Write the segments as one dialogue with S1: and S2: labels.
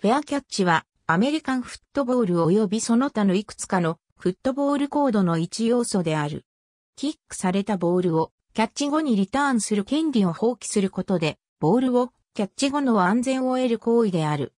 S1: フェアキャッチは、アメリカンフットボール及びその他のいくつかのフットボールコードの一要素である。キックされたボールをキャッチ後にリターンする権利を放棄することで、ボールをキャッチ後の安全を得る行為である。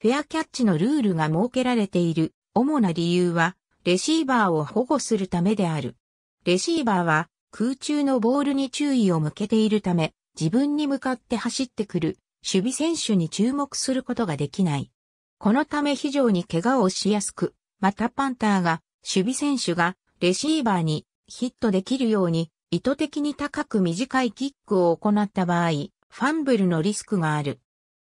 S1: フェアキャッチのルールが設けられている主な理由は、レシーバーを保護するためである。レシーバーは空中のボールに注意を向けているため、自分に向かって走ってくる守備選手に注目することができない。このため非常に怪我をしやすく、またパンターが、守備選手がレシーバーにヒットできるように、意図的に高く短いキックを行った場合、ファンブルのリスクがある。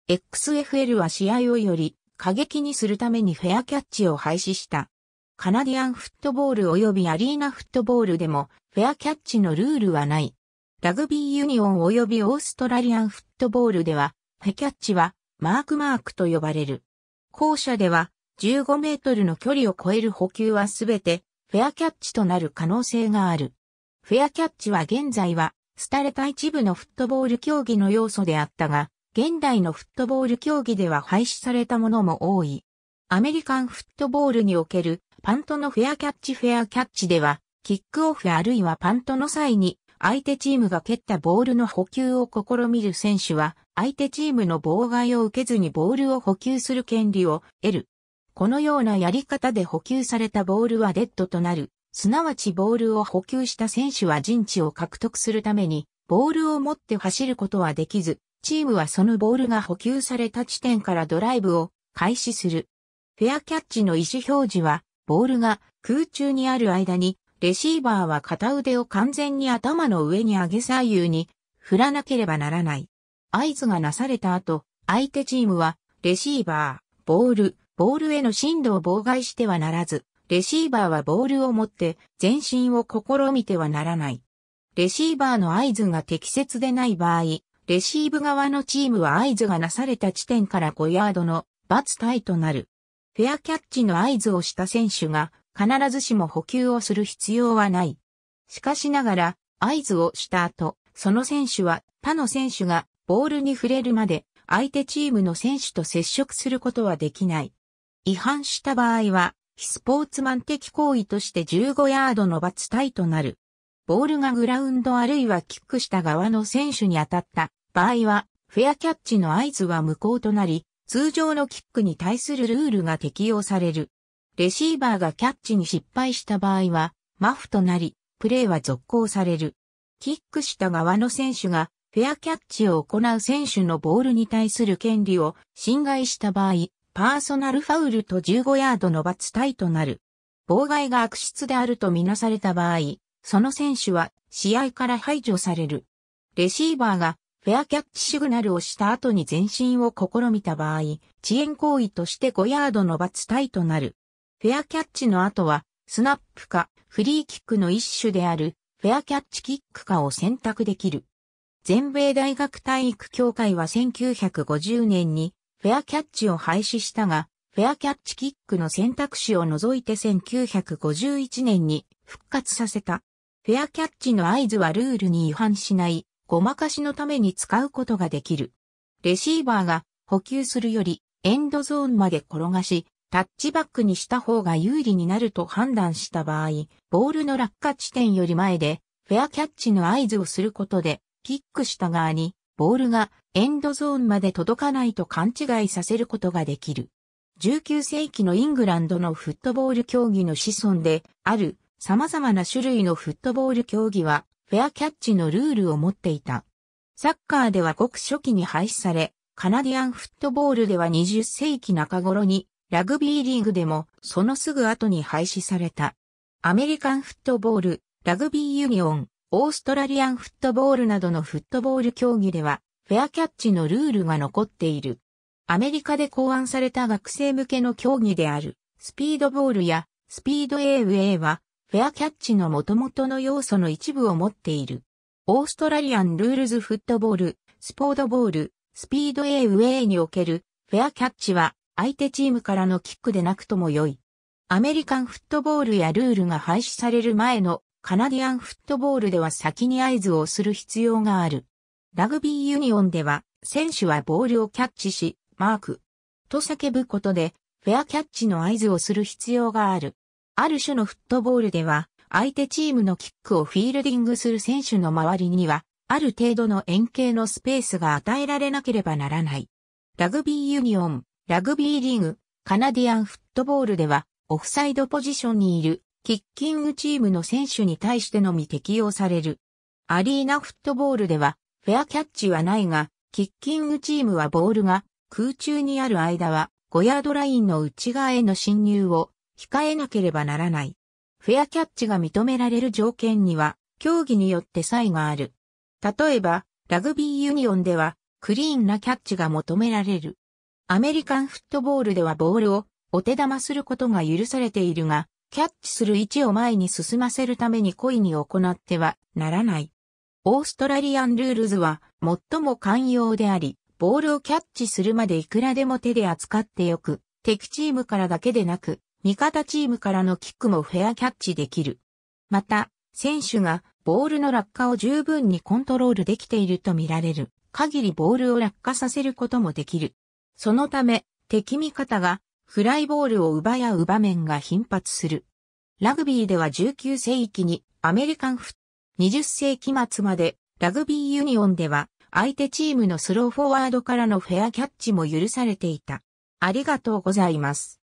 S1: XFL は試合をより過激にするためにフェアキャッチを廃止した。カナディアンフットボール及びアリーナフットボールでもフェアキャッチのルールはない。ラグビーユニオン及びオーストラリアンフットボールではヘキャッチはマークマークと呼ばれる。校舎では15メートルの距離を超える補給はすべてフェアキャッチとなる可能性がある。フェアキャッチは現在は廃れた一部のフットボール競技の要素であったが、現代のフットボール競技では廃止されたものも多い。アメリカンフットボールにおけるパントのフェアキャッチフェアキャッチでは、キックオフあるいはパントの際に相手チームが蹴ったボールの補給を試みる選手は、相手チームの妨害を受けずにボールを補給する権利を得る。このようなやり方で補給されたボールはデッドとなる。すなわちボールを補給した選手は陣地を獲得するために、ボールを持って走ることはできず、チームはそのボールが補給された地点からドライブを開始する。フェアキャッチの意思表示は、ボールが空中にある間にレシーバーは片腕を完全に頭の上に上げ左右に振らなければならない。合図がなされた後、相手チームは、レシーバー、ボール、ボールへの振動を妨害してはならず、レシーバーはボールを持って前進を試みてはならない。レシーバーの合図が適切でない場合、レシーブ側のチームは合図がなされた地点から5ヤードの罰体となる。フェアキャッチの合図をした選手が必ずしも補給をする必要はない。しかしながら、合図をした後、その選手は他の選手がボールに触れるまで相手チームの選手と接触することはできない。違反した場合は、非スポーツマン的行為として15ヤードの罰イとなる。ボールがグラウンドあるいはキックした側の選手に当たった場合は、フェアキャッチの合図は無効となり、通常のキックに対するルールが適用される。レシーバーがキャッチに失敗した場合は、マフとなり、プレーは続行される。キックした側の選手が、フェアキャッチを行う選手のボールに対する権利を侵害した場合、パーソナルファウルと15ヤードの罰対となる。妨害が悪質であるとみなされた場合、その選手は試合から排除される。レシーバーがフェアキャッチシグナルをした後に前進を試みた場合、遅延行為として5ヤードの罰対となる。フェアキャッチの後は、スナップか、フリーキックの一種である、フェアキャッチキックかを選択できる。全米大学体育協会は1950年に、フェアキャッチを廃止したが、フェアキャッチキックの選択肢を除いて1951年に復活させた。フェアキャッチの合図はルールに違反しない、ごまかしのために使うことができる。レシーバーが補給するよりエンドゾーンまで転がし、タッチバックにした方が有利になると判断した場合、ボールの落下地点より前で、フェアキャッチの合図をすることで、キックした側に、ボールがエンドゾーンまで届かないと勘違いさせることができる。19世紀のイングランドのフットボール競技の子孫である様々な種類のフットボール競技はフェアキャッチのルールを持っていた。サッカーではごく初期に廃止され、カナディアンフットボールでは20世紀中頃にラグビーリーグでもそのすぐ後に廃止された。アメリカンフットボール、ラグビーユニオン、オーストラリアンフットボールなどのフットボール競技では、フェアキャッチのルールが残っている。アメリカで考案された学生向けの競技である、スピードボールやスピードエーウェイは、フェアキャッチの元々の要素の一部を持っている。オーストラリアンルールズフットボール、スポードボール、スピードエーウェイにおけるフェアキャッチは相手チームからのキックでなくとも良い。アメリカンフットボールやルールが廃止される前のカナディアンフットボールでは先に合図をする必要がある。ラグビーユニオンでは選手はボールをキャッチし、マーク。と叫ぶことで、フェアキャッチの合図をする必要がある。ある種のフットボールでは、相手チームのキックをフィールディングする選手の周りには、ある程度の円形のスペースが与えられなければならない。ラグビーユニオン、ラグビーリーグ、カナディアンフットボールでは、オフサイドポジションにいる、キッキングチームの選手に対してのみ適用される。アリーナフットボールでは、フェアキャッチはないが、キッキングチームはボールが空中にある間は5ヤードラインの内側への侵入を控えなければならない。フェアキャッチが認められる条件には、競技によって差異がある。例えば、ラグビーユニオンでは、クリーンなキャッチが求められる。アメリカンフットボールではボールをお手玉することが許されているが、キャッチする位置を前に進ませるために故意に行ってはならない。オーストラリアンルールズは最も寛容であり、ボールをキャッチするまでいくらでも手で扱ってよく、敵チームからだけでなく、味方チームからのキックもフェアキャッチできる。また、選手がボールの落下を十分にコントロールできていると見られる。限りボールを落下させることもできる。そのため、敵味方がフライボールを奪い合う場面が頻発する。ラグビーでは19世紀にアメリカンフッ20世紀末までラグビーユニオンでは相手チームのスローフォワードからのフェアキャッチも許されていた。ありがとうございます。